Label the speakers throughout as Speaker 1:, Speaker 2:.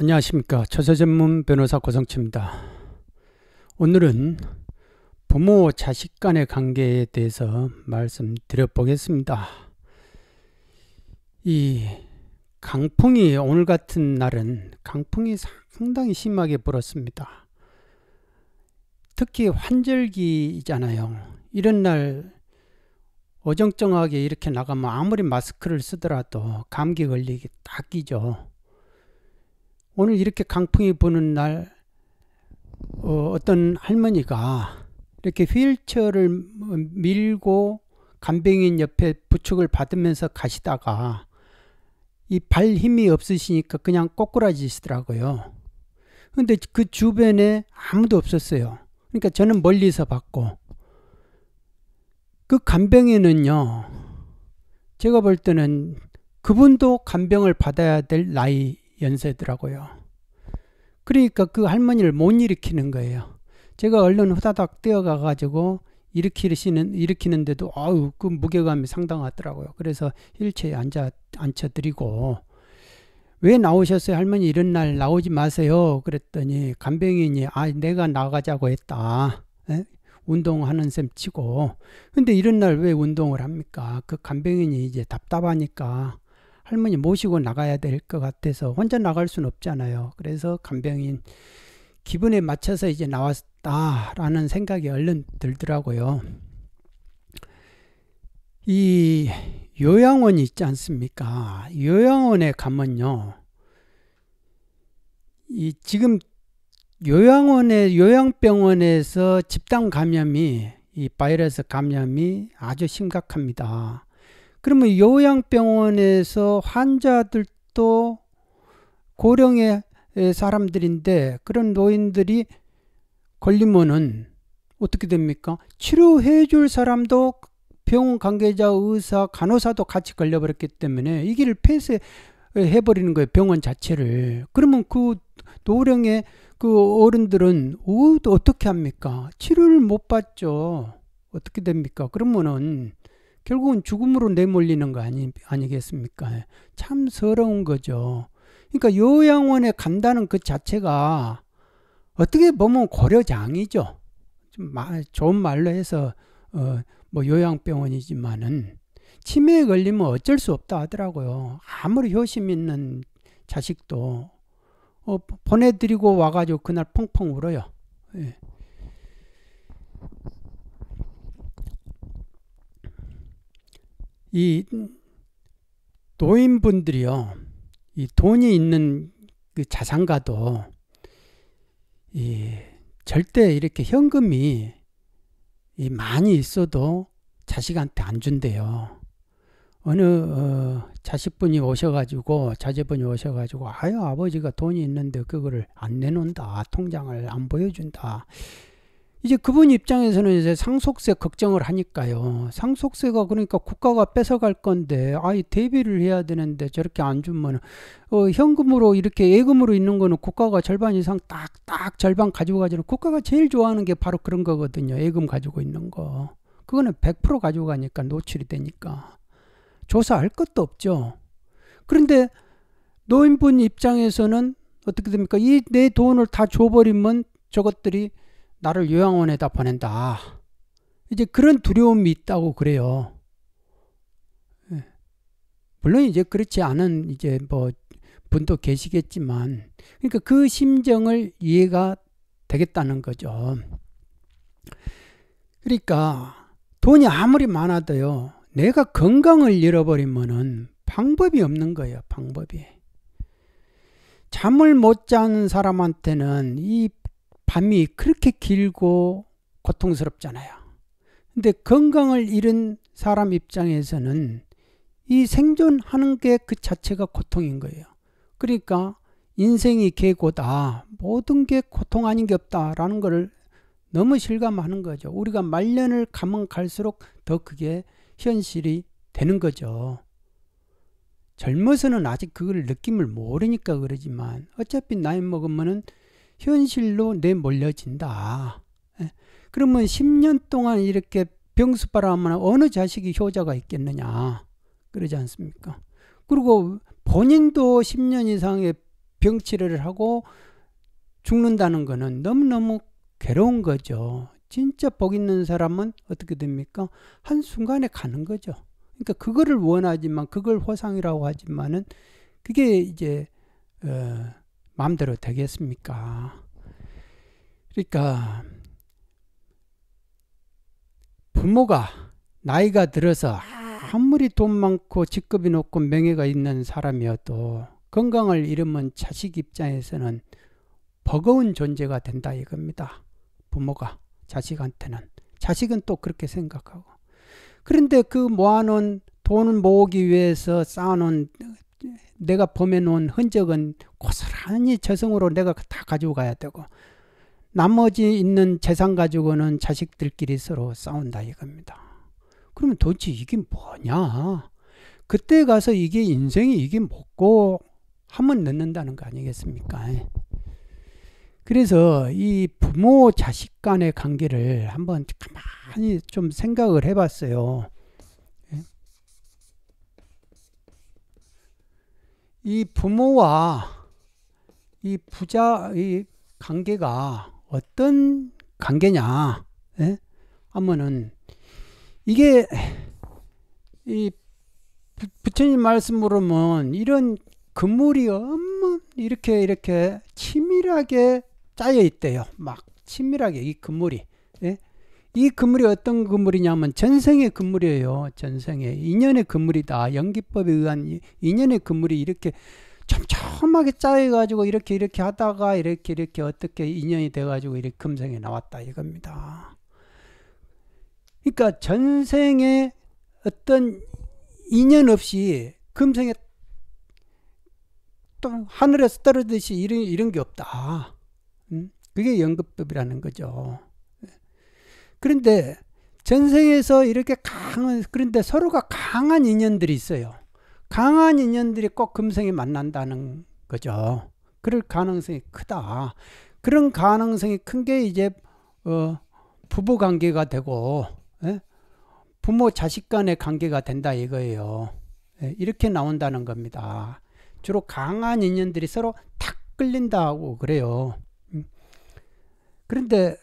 Speaker 1: 안녕하십니까. 처세전문 변호사 고성치입니다. 오늘은 부모 자식 간의 관계에 대해서 말씀드려 보겠습니다. 이 강풍이 오늘 같은 날은 강풍이 상당히 심하게 불었습니다. 특히 환절기잖아요. 이런 날 어정쩡하게 이렇게 나가면 아무리 마스크를 쓰더라도 감기 걸리기 딱이죠 오늘 이렇게 강풍이 부는 날 어, 어떤 할머니가 이렇게 휠체어를 밀고 간병인 옆에 부축을 받으면서 가시다가 이 발 힘이 없으시니까 그냥 꼬꾸라지시더라고요. 근데 그 주변에 아무도 없었어요. 그러니까 저는 멀리서 봤고 그 간병인은요. 제가 볼 때는 그분도 간병을 받아야 될 나이 연세더라고요. 그러니까 그 할머니를 못 일으키는 거예요. 제가 얼른 후다닥 뛰어가 가지고 일으키시는 일으키는데도 아우 그 무게감이 상당하더라고요. 그래서 휠체에 앉아 앉혀 드리고 왜 나오셨어요? 할머니 이런 날 나오지 마세요. 그랬더니 간병인이 아 내가 나가자고 했다. 에? 운동하는 셈 치고 근데 이런 날 왜 운동을 합니까? 그 간병인이 이제 답답하니까 할머니 모시고 나가야 될 것 같아서 혼자 나갈 수는 없잖아요. 그래서 간병인 기분에 맞춰서 이제 나왔다라는 생각이 얼른 들더라고요. 이 요양원이 있지 않습니까? 요양원에 가면요. 이 지금 요양원에 요양병원에서 집단 감염이 이 바이러스 감염이 아주 심각합니다. 그러면 요양병원에서 환자들도 고령의 사람들인데 그런 노인들이 걸리면은 어떻게 됩니까? 치료해 줄 사람도 병원 관계자 의사 간호사도 같이 걸려버렸기 때문에 이 길을 폐쇄해 버리는 거예요 병원 자체를 그러면 그 노령의 그 어른들은 어떻게 합니까 치료를 못 받죠 어떻게 됩니까 그러면은 결국은 죽음으로 내몰리는 거 아니, 아니겠습니까? 예. 참 서러운 거죠. 그러니까 요양원에 간다는 그 자체가 어떻게 보면 고려장이죠. 좀 마, 좋은 말로 해서 어, 뭐 요양병원이지만은 치매에 걸리면 어쩔 수 없다 하더라고요. 아무리 효심 있는 자식도 어, 보내드리고 와가지고 그날 펑펑 울어요. 예. 이 노인분들이요, 이 돈이 있는 그 자산가도 이 절대 이렇게 현금이 이 많이 있어도 자식한테 안 준대요. 어느 어, 자식분이 오셔가지고 자제분이 오셔가지고 아유 아버지가 돈이 있는데 그거를 안 내놓는다 통장을 안 보여준다 이제 그분 입장에서는 이제 상속세 걱정을 하니까요. 상속세가 그러니까 국가가 뺏어갈 건데, 아이 대비를 해야 되는데 저렇게 안 주면, 어, 현금으로 이렇게 예금으로 있는 거는 국가가 절반 이상 딱, 딱 절반 가지고 가지는 국가가 제일 좋아하는 게 바로 그런 거거든요. 예금 가지고 있는 거. 그거는 100% 가지고 가니까 노출이 되니까. 조사할 것도 없죠. 그런데 노인분 입장에서는 어떻게 됩니까? 이 내 돈을 다 줘버리면 저것들이 나를 요양원에다 보낸다. 이제 그런 두려움이 있다고 그래요. 예. 물론 이제 그렇지 않은 이제 뭐 분도 계시겠지만, 그러니까 그 심정을 이해가 되겠다는 거죠. 그러니까 돈이 아무리 많아도요, 내가 건강을 잃어버리면은 방법이 없는 거예요, 방법이. 잠을 못 자는 사람한테는 이 밤이 그렇게 길고 고통스럽잖아요. 근데 건강을 잃은 사람 입장에서는 이 생존하는 게 그 자체가 고통인 거예요. 그러니까 인생이 개고다. 모든 게 고통 아닌 게 없다라는 것을 너무 실감하는 거죠. 우리가 말년을 가면 갈수록 더 그게 현실이 되는 거죠. 젊어서는 아직 그걸 느낌을 모르니까 그러지만 어차피 나이 먹으면은 현실로 내몰려진다. 예. 그러면 10년 동안 이렇게 병수바람하면 어느 자식이 효자가 있겠느냐. 그러지 않습니까? 그리고 본인도 10년 이상의 병치를 하고 죽는다는 거는 너무너무 괴로운 거죠. 진짜 복 있는 사람은 어떻게 됩니까? 한순간에 가는 거죠. 그러니까 그거를 원하지만 그걸 허상이라고 하지만은 그게 이제 어, 마음대로 되겠습니까? 그러니까 부모가 나이가 들어서 아무리 돈 많고 직급이 높고 명예가 있는 사람이어도 건강을 잃으면 자식 입장에서는 버거운 존재가 된다 이겁니다. 부모가 자식한테는 자식은 또 그렇게 생각하고 그런데 그 모아놓은 돈을 모으기 위해서 쌓아놓은 내가 범해놓은 흔적은 고스란히 저승으로 내가 다가지고가야 되고 나머지 있는 재산 가지고는 자식들끼리 서로 싸운다 이겁니다. 그러면 도대체 이게 뭐냐? 그때 가서 이게 인생이 이게 먹고 한 번 늦는다는거 아니겠습니까? 그래서 이 부모 자식 간의 관계를 한번 가만히 좀 생각을 해봤어요. 이 부모와 이 부자 의 관계가 어떤 관계냐 예? 하면은 이게 이 부처님 말씀으로는 이런 그물이 엄마 이렇게 이렇게 치밀하게 짜여 있대요. 막 치밀하게 이 그물이 이 금물이 어떤 금물이냐면 전생의 금물이에요. 전생의 인연의 금물이다. 연기법에 의한 인연의 금물이 이렇게 촘촘하게 짜여가지고 이렇게 이렇게 하다가 이렇게 이렇게 어떻게 인연이 돼가지고 이렇게 금생에 나왔다 이겁니다. 그러니까 전생에 어떤 인연 없이 금생에 또 하늘에서 떨어듯이 지 이런 이런 게 없다. 음? 그게 연급법이라는 거죠. 그런데 전생에서 이렇게 강한 그런데 서로가 강한 인연들이 있어요. 강한 인연들이 꼭 금생에 만난다는 거죠. 그럴 가능성이 크다. 그런 가능성이 큰 게 이제 어, 부부 관계가 되고 예? 부모 자식 간의 관계가 된다 이거예요. 예, 이렇게 나온다는 겁니다. 주로 강한 인연들이 서로 탁 끌린다고 그래요. 음. 그런데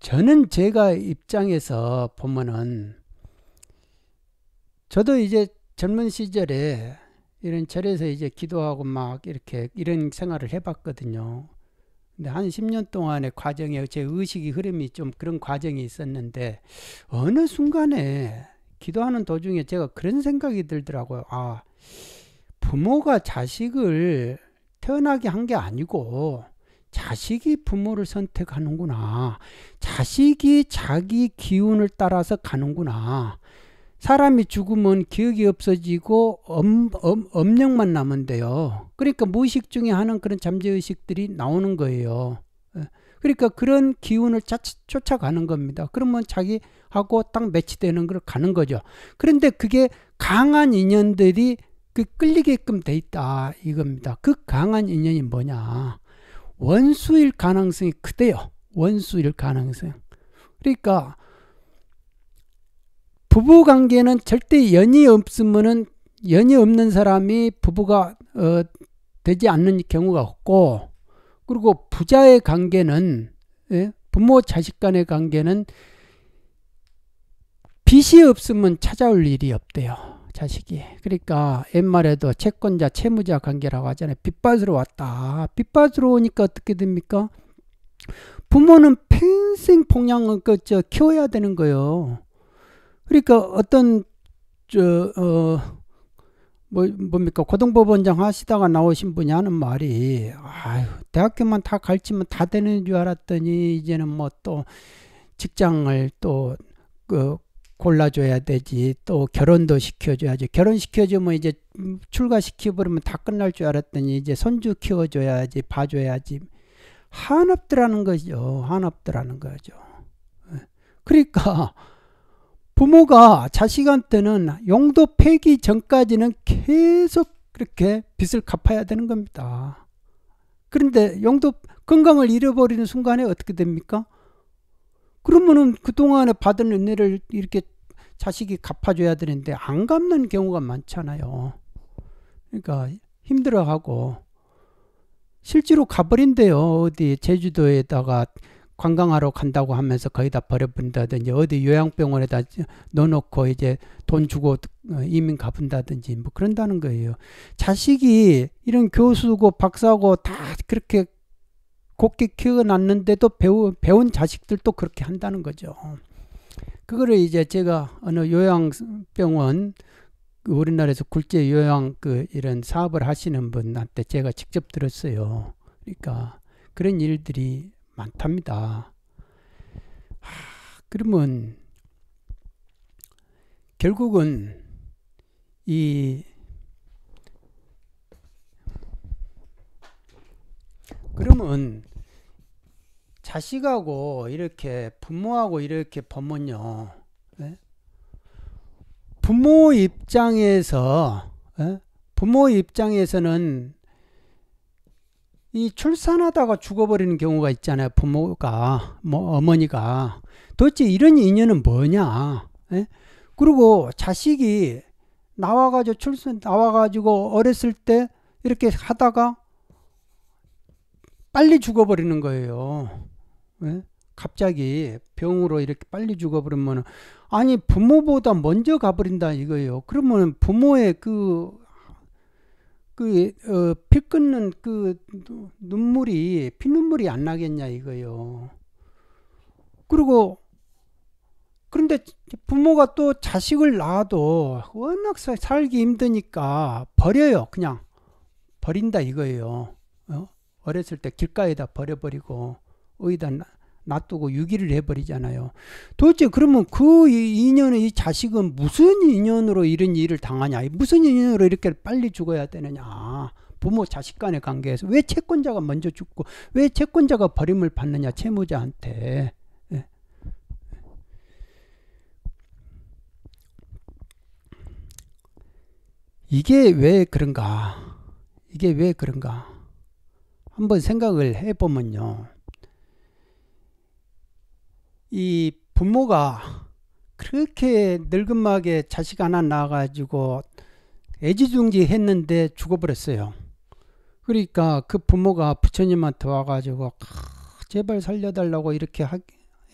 Speaker 1: 저는 제가 입장에서 보면은 저도 이제 젊은 시절에 이런 절에서 이제 기도하고 막 이렇게 이런 생활을 해봤거든요. 근데 한 10년 동안의 과정에 제 의식이 흐름이 좀 그런 과정이 있었는데 어느 순간에 기도하는 도중에 제가 그런 생각이 들더라고요. 아, 부모가 자식을 태어나게 한 게 아니고 자식이 부모를 선택하는구나. 자식이 자기 기운을 따라서 가는구나. 사람이 죽으면 기억이 없어지고 엄, 엄, 엄력만 남은데요. 그러니까 무의식 중에 하는 그런 잠재의식들이 나오는 거예요. 예. 그러니까 그런 기운을 쫓아가는 겁니다. 그러면 자기하고 딱 매치되는 걸 가는 거죠. 그런데 그게 강한 인연들이 그 끌리게끔 돼 있다 이겁니다. 그 강한 인연이 뭐냐? 원수일 가능성이 크대요. 원수일 가능성. 그러니까 부부 관계는 절대 연이 없으면은 연이 없는 사람이 부부가 어, 되지 않는 경우가 없고 그리고 부자의 관계는 예? 부모 자식 간의 관계는 빚이 없으면 찾아올 일이 없대요. 자식이. 그러니까 옛말에도 채권자, 채무자 관계라고 하잖아요. 빚밭으러 왔다. 빚밭으러 오니까 어떻게 됩니까? 부모는 평생 폭양을 그저 키워야 되는 거예요. 그러니까 어떤 저 어 뭐, 뭡니까 고등법원장 하시다가 나오신 분이 하는 말이 아유 대학교만 다 갈치면 다 되는 줄 알았더니 이제는 뭐 또 직장을 또그 골라줘야 되지 또 결혼도 시켜줘야지 결혼 시켜주면 이제 출가시켜버리면 다 끝날 줄 알았더니 이제 손주 키워줘야지 봐줘야지 한업들하는 거죠 한업들하는 거죠 예. 그러니까 부모가 자식한테는 용도 폐기 전까지는 계속 그렇게 빚을 갚아야 되는 겁니다 그런데 용도 건강을 잃어버리는 순간에 어떻게 됩니까 그러면은 그동안에 받은 은혜를 이렇게 자식이 갚아줘야 되는데 안 갚는 경우가 많잖아요. 그러니까 힘들어하고 실제로 가버린대요. 어디 제주도에다가 관광하러 간다고 하면서 거의 다 버려본다든지 어디 요양병원에다 넣어놓고 이제 돈 주고 어, 이민 가본다든지 뭐 그런다는 거예요. 자식이 이런 교수고 박사고 다 그렇게 곱게 키워놨는데도 배우, 배운 자식들도 그렇게 한다는 거죠. 그거를 이제 제가 어느 요양병원 그 우리나라에서 굴제 요양 그 이런 사업을 하시는 분한테 제가 직접 들었어요. 그러니까 그런 일들이 많답니다. 하, 그러면 결국은 이 그러면 자식하고 이렇게 부모하고 이렇게 보면요. 예? 부모 입장에서 예? 부모 입장에서는 이 출산하다가 죽어버리는 경우가 있잖아요. 부모가 뭐 어머니가 도대체 이런 인연은 뭐냐? 예? 그리고 자식이 나와가지고 출산 나와가지고 어렸을 때 이렇게 하다가 빨리 죽어버리는 거예요. 네? 갑자기 병으로 이렇게 빨리 죽어버리면 아니 부모보다 먼저 가버린다 이거예요. 그러면 부모의 그 그피 어, 끊는 그 눈물이 피눈물이 안 나겠냐 이거요. 그리고 그런데 부모가 또 자식을 낳아도 워낙 살기 힘드니까 버려요 그냥 버린다 이거예요. 어렸을 때 길가에다 버려버리고 어디다 놔두고 유기를 해버리잖아요. 도대체 그러면 그 인연의 이 자식은 무슨 인연으로 이런 일을 당하냐? 무슨 인연으로 이렇게 빨리 죽어야 되느냐? 부모 자식 간의 관계에서 왜 채권자가 먼저 죽고 왜 채권자가 버림을 받느냐 채무자한테 예. 이게 왜 그런가 이게 왜 그런가 한번 생각을 해보면요. 이 부모가 그렇게 늙은막게 자식 하나 낳아가지고 애지중지 했는데 죽어버렸어요. 그러니까 그 부모가 부처님한테 와가지고 아, 제발 살려달라고 이렇게 하,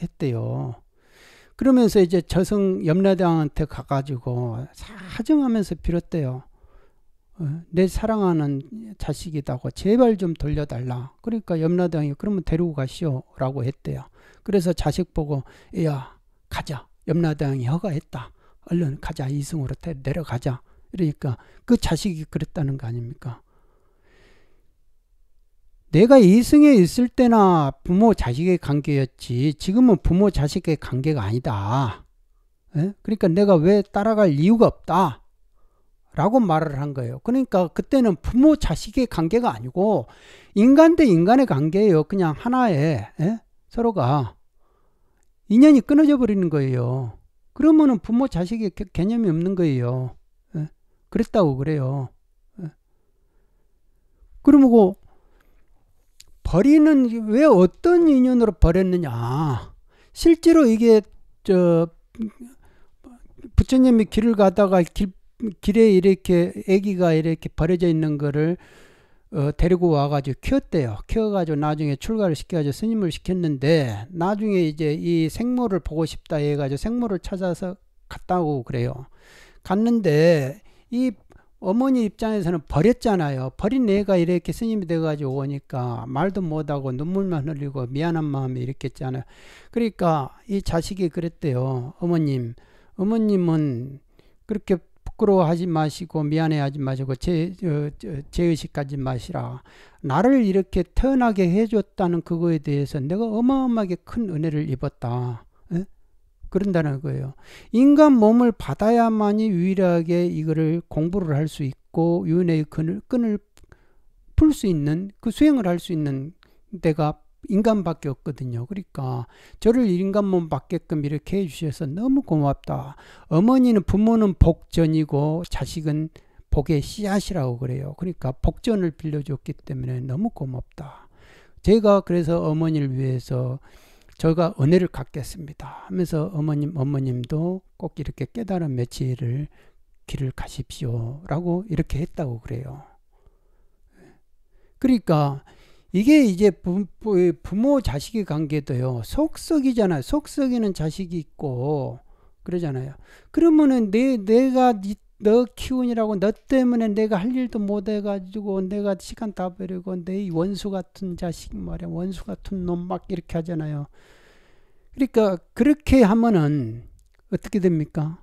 Speaker 1: 했대요. 그러면서 이제 저승 염라대왕한테 가가지고 사정하면서 빌었대요. 어, 내 사랑하는 자식이다고 제발 좀 돌려달라. 그러니까 염라당이 그러면 데리고 가시오라고 했대요. 그래서 자식 보고 야 가자. 염라당이 허가했다. 얼른 가자 이승으로 내려가자. 그러니까 그 자식이 그랬다는 거 아닙니까? 내가 이승에 있을 때나 부모 자식의 관계였지 지금은 부모 자식의 관계가 아니다. 에? 예? 그러니까 내가 왜 따라갈 이유가 없다. 라고 말을 한 거예요. 그러니까 그때는 부모 자식의 관계가 아니고 인간 대 인간의 관계예요. 그냥 하나의 에? 예? 서로가 인연이 끊어져 버리는 거예요. 그러면은 부모 자식의 개념이 없는 거예요. 에? 예? 그랬다고 그래요. 예? 그러고 버리는 왜 어떤 인연으로 버렸느냐? 실제로 이게 저 부처님이 길을 가다가 길 길에 이렇게 아기가 이렇게 버려져 있는 거를 어, 데리고 와가지고 키웠대요. 키워가지고 나중에 출가를 시켜가지고 스님을 시켰는데 나중에 이제 이 생모를 보고 싶다 해가지고 생모를 찾아서 갔다고 그래요. 갔는데 이 어머니 입장에서는 버렸잖아요. 버린 애가 이렇게 스님이 돼가지고 오니까 말도 못하고 눈물만 흘리고 미안한 마음이 이렇게 있잖아요. 그러니까 이 자식이 그랬대요. 어머님, 어머님은 그렇게 부끄러워하지 마시고 미안해하지 마시고 제, 어, 의식 가지 마시라. 나를 이렇게 태어나게 해줬다는 그거에 대해서 내가 어마어마하게 큰 은혜를 입었다. 에? 예? 그런다는 거예요. 인간 몸을 받아야만이 유일하게 이거를 공부를 할 수 있고 유은의 끈을, 끈을 풀 수 있는 그 수행을 할 수 있는 내가 인간밖에 없거든요. 그러니까 저를 인간몸 받게끔 이렇게 해주셔서 너무 고맙다. 어머니는 부모는 복전이고 자식은 복의 씨앗이라고 그래요. 그러니까 복전을 빌려줬기 때문에 너무 고맙다. 제가 그래서 어머니를 위해서 저희가 은혜를 갖겠습니다 하면서 어머님 어머님도 꼭 이렇게 깨달은 며칠을 길을 가십시오라고 이렇게 했다고 그래요. 예. 그러니까 이게 이제 부, 모 자식의 관계도요. 속속이잖아요속속이는 자식이 있고 그러잖아요. 그러면은 내 내가 너 키우느라고 너 때문에 내가 할 일도 못 해가지고 내가 시간 다 버리고 내 원수 같은 자식 말이야 원수 같은 놈 막 이렇게 하잖아요. 그러니까 그렇게 하면은 어떻게 됩니까?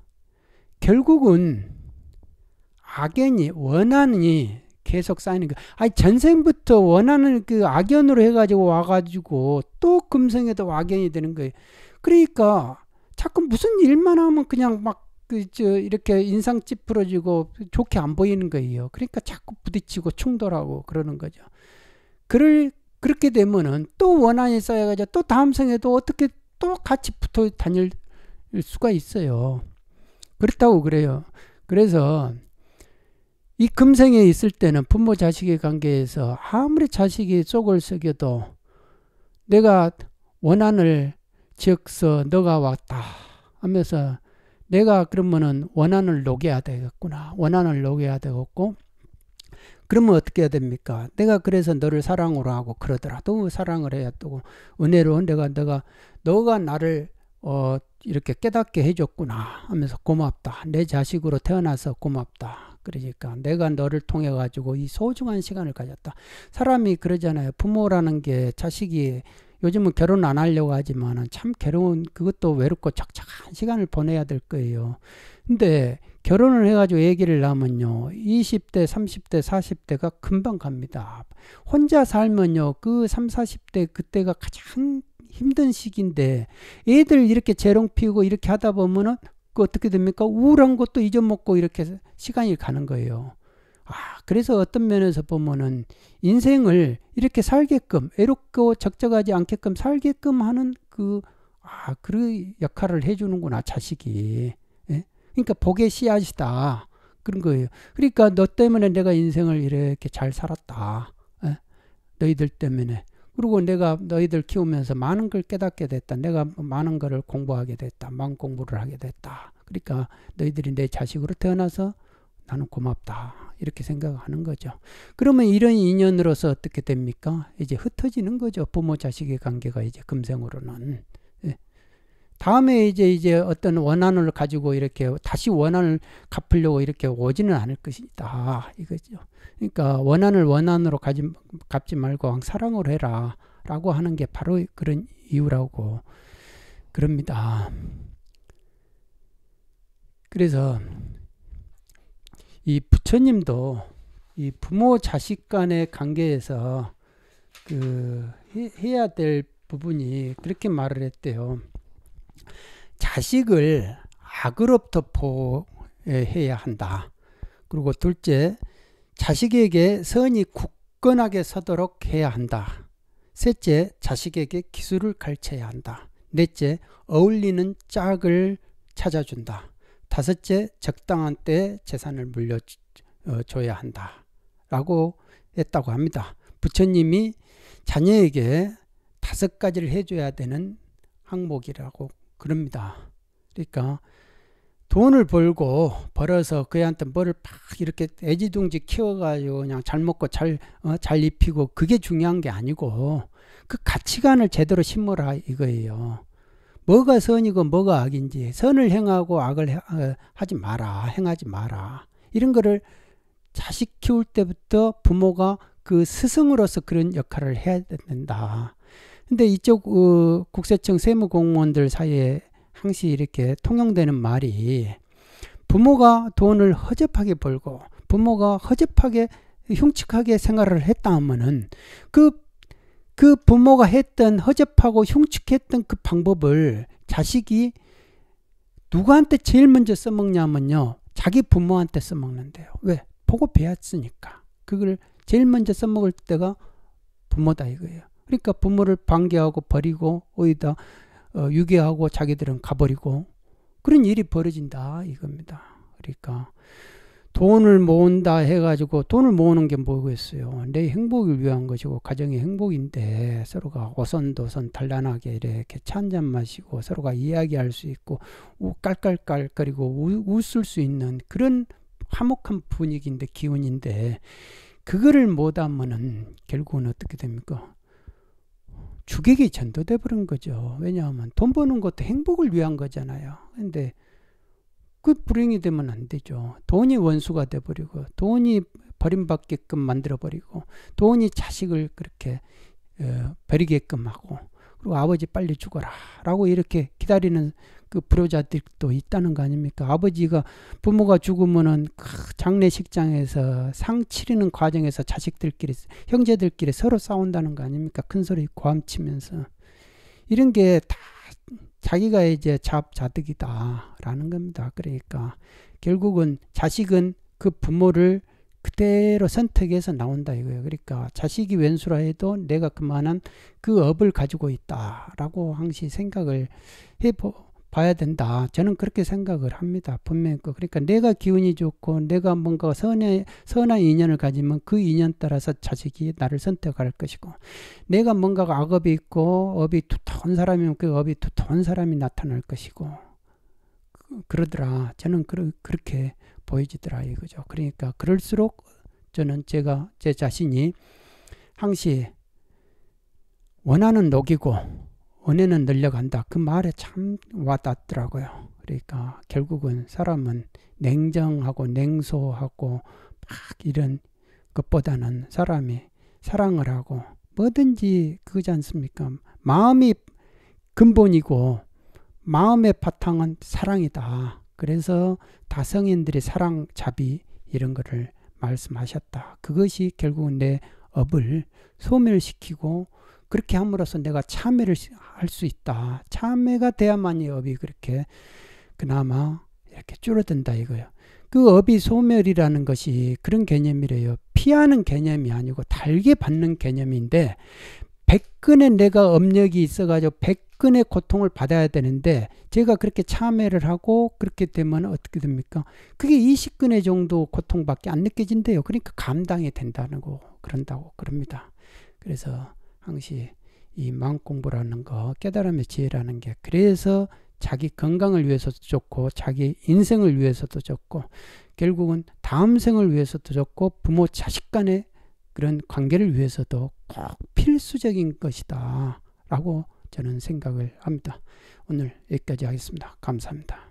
Speaker 1: 결국은 악연이 원한이 계속 쌓이니까 그, 아니 전생부터 원하는 그 악연으로 해가지고 와가지고 또 금생에도 악연이 되는 거예요. 그러니까 자꾸 무슨 일만 하면 그냥 막 그 저 이렇게 인상 찌푸러지고 좋게 안 보이는 거예요. 그러니까 자꾸 부딪히고 충돌하고 그러는 거죠. 그를 그렇게 되면은 또 원한이 쌓여가지고 또 다음 생에도 어떻게 또 같이 붙어 다닐 수가 있어요. 그렇다고 그래요. 그래서 이 금생에 있을 때는 부모 자식의 관계에서 아무리 자식이 속을 썩여도 내가 원한을 즉서 너가 왔다 하면서 내가 그러면은 원한을 녹여야 되겠구나. 원한을 녹여야 되겠고 그러면 어떻게 해야 됩니까? 내가 그래서 너를 사랑으로 하고 그러더라도 사랑을 해야 되고 은혜로 내가 내가 너가 나를 어 이렇게 깨닫게 해줬구나 하면서 고맙다. 내 자식으로 태어나서 고맙다. 그러니까 내가 너를 통해 가지고 이 소중한 시간을 가졌다. 사람이 그러잖아요. 부모라는 게 자식이 요즘은 결혼 안 하려고 하지만 참 괴로운 그것도 외롭고 착착한 시간을 보내야 될 거예요. 근데 결혼을 해가지고 얘기를 하면요. 20대, 30대, 40대가 금방 갑니다. 혼자 살면요. 그 30, 40대 그때가 가장 힘든 시기인데 애들 이렇게 재롱 피우고 이렇게 하다 보면은 그 어떻게 됩니까? 우울한 것도 잊어먹고 이렇게 시간이 가는 거예요. 아, 그래서 어떤 면에서 보면은 인생을 이렇게 살게끔, 외롭고 적적하지 않게끔 살게끔 하는 그, 아, 그 역할을 해주는구나, 자식이. 예? 그러니까 복의 씨앗이다. 그런 거예요. 그러니까 너 때문에 내가 인생을 이렇게 잘 살았다. 예? 너희들 때문에. 그리고 내가 너희들 키우면서 많은 걸 깨닫게 됐다. 내가 많은 거를 공부하게 됐다. 마음 공부를 하게 됐다. 그러니까 너희들이 내 자식으로 태어나서 나는 고맙다. 이렇게 생각하는 거죠. 그러면 이런 인연으로서 어떻게 됩니까? 이제 흩어지는 거죠. 부모 자식의 관계가 이제 금생으로는. 다음에 이제 이제 어떤 원한을 가지고 이렇게 다시 원한을 갚으려고 이렇게 오지는 않을 것이다 이거죠. 그러니까 원한을 원한으로 가지, 갚지 말고 사랑으로 해라라고 하는 게 바로 그런 이유라고 그럽니다. 그래서 이 부처님도 이 부모 자식 간의 관계에서 그 해, 야될 부분이 그렇게 말을 했대요. 자식을 악으로부터 보호해야 한다. 그리고 둘째, 자식에게 선이 굳건하게 서도록 해야 한다. 셋째, 자식에게 기술을 가르쳐야 한다. 넷째, 어울리는 짝을 찾아준다. 다섯째, 적당한 때 재산을 물려줘야 어, 한다. 라고 했다고 합니다. 부처님이 자녀에게 다섯 가지를 해줘야 되는 항목이라고 그럽니다. 그러니까 돈을 벌고 벌어서 그애한테 뭐를 막 이렇게 애지둥지 키워가지고 그냥 잘 먹고 잘, 어, 잘 입히고 그게 중요한 게 아니고 그 가치관을 제대로 심어라 이거예요. 뭐가 선이고 뭐가 악인지 선을 행하고 악을 해, 어, 하지 마라 행하지 마라 이런 거를 자식 키울 때부터 부모가 그 스승으로서 그런 역할을 해야 된다. 근데 이쪽 어, 국세청 세무공무원들 사이에 항시 이렇게 통용되는 말이 부모가 돈을 허접하게 벌고 부모가 허접하게 흉측하게 생활을 했다 하면은 그, 그 부모가 했던 허접하고 흉측했던 그 방법을 자식이 누구한테 제일 먼저 써먹냐면요. 자기 부모한테 써먹는데요. 왜? 보고 배웠으니까. 그걸 제일 먼저 써먹을 때가 부모다 이거예요. 그러니까 부모를 방기하고 버리고 어디다 어, 유괴하고 자기들은 가버리고 그런 일이 벌어진다 이겁니다. 그러니까 돈을 모은다 해가지고 돈을 모으는 게 뭐겠어요? 내 행복을 위한 것이고 가정의 행복인데 서로가 오선도선 단란하게 이렇게 차잔 마시고 서로가 이야기할 수 있고 깔깔깔거리고 웃을 수 있는 그런 화목한 분위기인데 기운인데 그거를 못하면은 결국은 어떻게 됩니까? 주객이 전도돼 버린 거죠. 왜냐하면 돈 버는 것도 행복을 위한 거잖아요. 근데 그 불행이 되면 안 되죠. 돈이 원수가 돼 버리고 돈이 버림받게끔 만들어 버리고 돈이 자식을 그렇게 어, 버리게끔 하고 그리고 아버지 빨리 죽어라라고 이렇게 기다리는 그 불효자들도 있다는 거 아닙니까? 아버지가 부모가 죽으면은 장례식장에서 상 치르는 과정에서 자식들끼리 형제들끼리 서로 싸운다는 거 아닙니까? 큰 소리 고함치면서 이런 게 다 자기가 이제 잡자득이다라는 겁니다. 그러니까 결국은 자식은 그 부모를 그대로 선택해서 나온다 이거예요. 그러니까 자식이 왼수라 해도 내가 그만한 그 업을 가지고 있다라고 항시 생각을 해보 봐야 된다. 저는 그렇게 생각을 합니다. 분명히 그러니까 내가 기운이 좋고 내가 뭔가 선해, 선한 인연을 가지면 그 인연 따라서 자식이 나를 선택할 것이고 내가 뭔가 악업이 있고 업이 두터운 사람이면 그 업이 두터운 사람이 나타날 것이고 그, 그러더라. 저는 그, 그렇게 보여지더라 이거죠. 그러니까 그럴수록 저는 제가 제 자신이 항시 원하는 녹이고 은혜는 늘려간다. 그 말에 참 와닿더라고요. 그러니까 결국은 사람은 냉정하고 냉소하고 막 이런 것보다는 사람이 사랑을 하고 뭐든지 그거지 않습니까? 마음이 근본이고 마음의 바탕은 사랑이다. 그래서 다성인들의 사랑, 자비 이런 거를 말씀하셨다. 그것이 결국은 내 업을 소멸시키고 그렇게 함으로써 내가 참회를 할수 있다. 참회가 돼야만이 업이 그렇게 그나마 이렇게 줄어든다 이거예요. 그 업이 소멸이라는 것이 그런 개념이래요. 피하는 개념이 아니고 달게 받는 개념인데 백근에 내가 업력이 있어가지고 백근의 고통을 받아야 되는데 제가 그렇게 참회를 하고 그렇게 되면 어떻게 됩니까? 그게 20근의 정도 고통밖에 안 느껴진대요. 그러니까 감당이 된다는 거 그런다고 그럽니다. 그래서 항시 이 마음 공부라는 거, 깨달음의 지혜라는 게 그래서 자기 건강을 위해서도 좋고 자기 인생을 위해서도 좋고 결국은 다음 생을 위해서도 좋고 부모 자식 간의 그런 관계를 위해서도 꼭 필수적인 것이다 라고 저는 생각을 합니다. 오늘 여기까지 하겠습니다. 감사합니다.